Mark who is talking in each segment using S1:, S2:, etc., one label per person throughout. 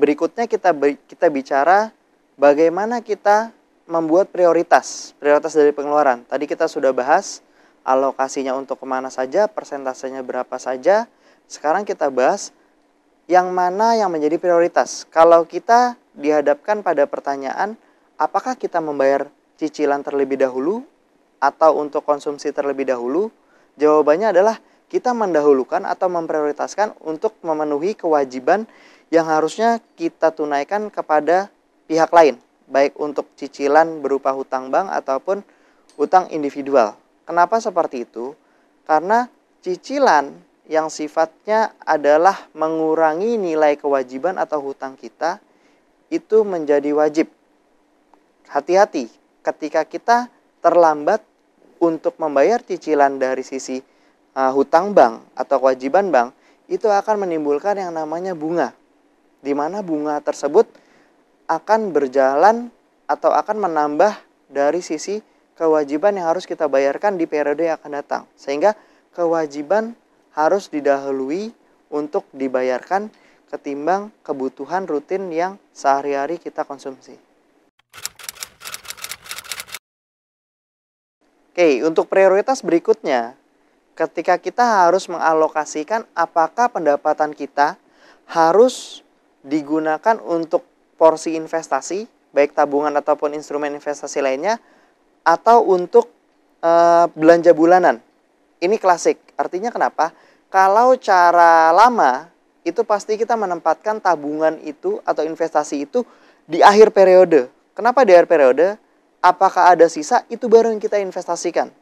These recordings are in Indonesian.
S1: berikutnya kita kita bicara bagaimana kita membuat prioritas, prioritas dari pengeluaran. Tadi kita sudah bahas alokasinya untuk kemana saja, persentasenya berapa saja. Sekarang kita bahas yang mana yang menjadi prioritas. Kalau kita dihadapkan pada pertanyaan, apakah kita membayar cicilan terlebih dahulu atau untuk konsumsi terlebih dahulu? Jawabannya adalah kita mendahulukan atau memprioritaskan untuk memenuhi kewajiban yang harusnya kita tunaikan kepada pihak lain, baik untuk cicilan berupa hutang bank ataupun hutang individual. Kenapa seperti itu? Karena cicilan yang sifatnya adalah mengurangi nilai kewajiban atau hutang kita itu menjadi wajib. Hati-hati ketika kita terlambat untuk membayar cicilan dari sisi uh, hutang bank atau kewajiban bank itu akan menimbulkan yang namanya bunga. Di mana bunga tersebut akan berjalan atau akan menambah dari sisi kewajiban yang harus kita bayarkan di periode yang akan datang. Sehingga kewajiban harus didahului untuk dibayarkan ketimbang kebutuhan rutin yang sehari-hari kita konsumsi. Oke, untuk prioritas berikutnya, ketika kita harus mengalokasikan apakah pendapatan kita harus digunakan untuk porsi investasi, baik tabungan ataupun instrumen investasi lainnya, atau untuk e, belanja bulanan. Ini klasik, artinya kenapa? Kalau cara lama itu pasti kita menempatkan tabungan itu atau investasi itu di akhir periode. Kenapa di akhir periode? Apakah ada sisa itu baru yang kita investasikan.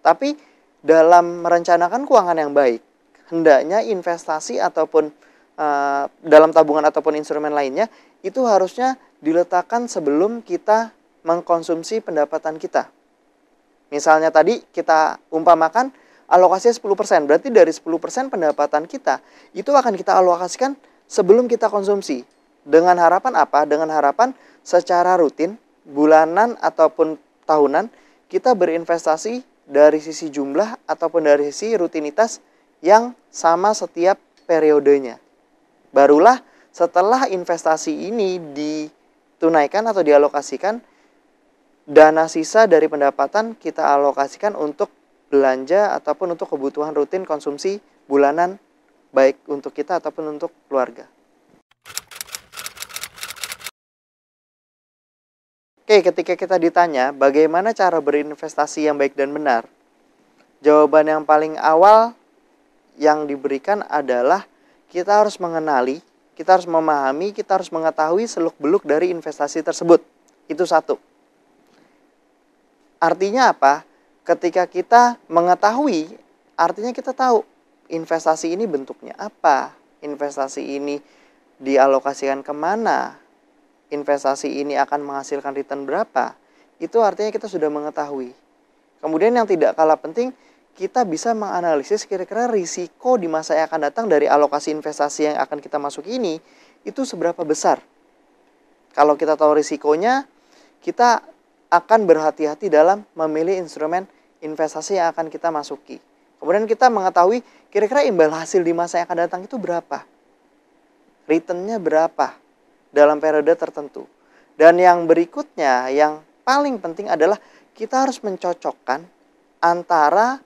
S1: Tapi dalam merencanakan keuangan yang baik, hendaknya investasi ataupun uh, dalam tabungan ataupun instrumen lainnya itu harusnya diletakkan sebelum kita mengkonsumsi pendapatan kita. Misalnya tadi kita umpamakan alokasi 10%, berarti dari 10% pendapatan kita itu akan kita alokasikan sebelum kita konsumsi. Dengan harapan apa? Dengan harapan secara rutin, bulanan ataupun tahunan, kita berinvestasi dari sisi jumlah ataupun dari sisi rutinitas yang sama setiap periodenya. Barulah setelah investasi ini ditunaikan atau dialokasikan, dana sisa dari pendapatan kita alokasikan untuk belanja ataupun untuk kebutuhan rutin konsumsi bulanan baik untuk kita ataupun untuk keluarga. Oke, ketika kita ditanya bagaimana cara berinvestasi yang baik dan benar, jawaban yang paling awal yang diberikan adalah kita harus mengenali, kita harus memahami, kita harus mengetahui seluk-beluk dari investasi tersebut. Itu satu. Artinya apa? Ketika kita mengetahui, artinya kita tahu investasi ini bentuknya apa, investasi ini dialokasikan kemana, investasi ini akan menghasilkan return berapa, itu artinya kita sudah mengetahui. Kemudian yang tidak kalah penting, kita bisa menganalisis kira-kira risiko di masa yang akan datang dari alokasi investasi yang akan kita masuk ini itu seberapa besar. Kalau kita tahu risikonya, kita akan berhati-hati dalam memilih instrumen investasi yang akan kita masuki. Kemudian kita mengetahui kira-kira imbal hasil di masa yang akan datang itu berapa. Returnnya berapa dalam periode tertentu. Dan yang berikutnya yang paling penting adalah kita harus mencocokkan antara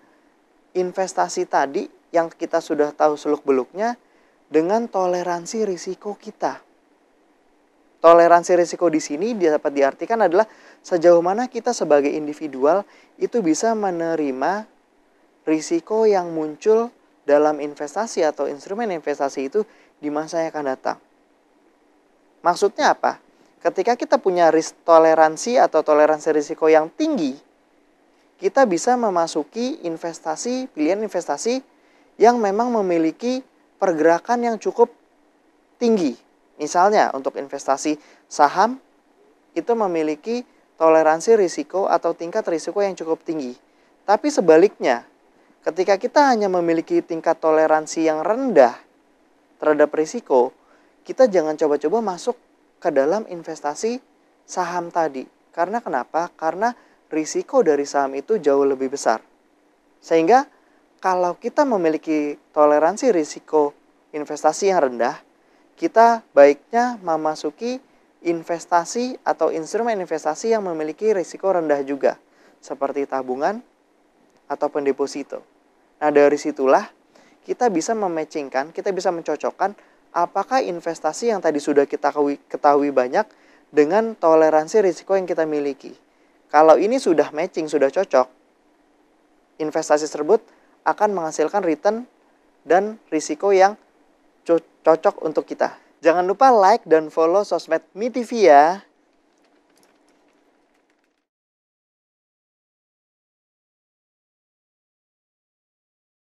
S1: investasi tadi yang kita sudah tahu seluk-beluknya dengan toleransi risiko kita. Toleransi risiko di sini dapat diartikan adalah sejauh mana kita sebagai individual itu bisa menerima risiko yang muncul dalam investasi atau instrumen investasi itu di masa yang akan datang. Maksudnya apa? Ketika kita punya risk toleransi atau toleransi risiko yang tinggi, kita bisa memasuki investasi, pilihan investasi yang memang memiliki pergerakan yang cukup tinggi. Misalnya untuk investasi saham itu memiliki toleransi risiko atau tingkat risiko yang cukup tinggi. Tapi sebaliknya, ketika kita hanya memiliki tingkat toleransi yang rendah terhadap risiko, kita jangan coba-coba masuk ke dalam investasi saham tadi. Karena kenapa? Karena risiko dari saham itu jauh lebih besar. Sehingga kalau kita memiliki toleransi risiko investasi yang rendah, kita baiknya memasuki investasi atau instrumen investasi yang memiliki risiko rendah juga, seperti tabungan atau pendeposito. Nah, dari situlah kita bisa mematchingkan, kita bisa mencocokkan apakah investasi yang tadi sudah kita ketahui banyak dengan toleransi risiko yang kita miliki. Kalau ini sudah matching, sudah cocok, investasi tersebut akan menghasilkan return dan risiko yang cocok untuk kita. Jangan lupa like dan follow sosmed MiTV ya.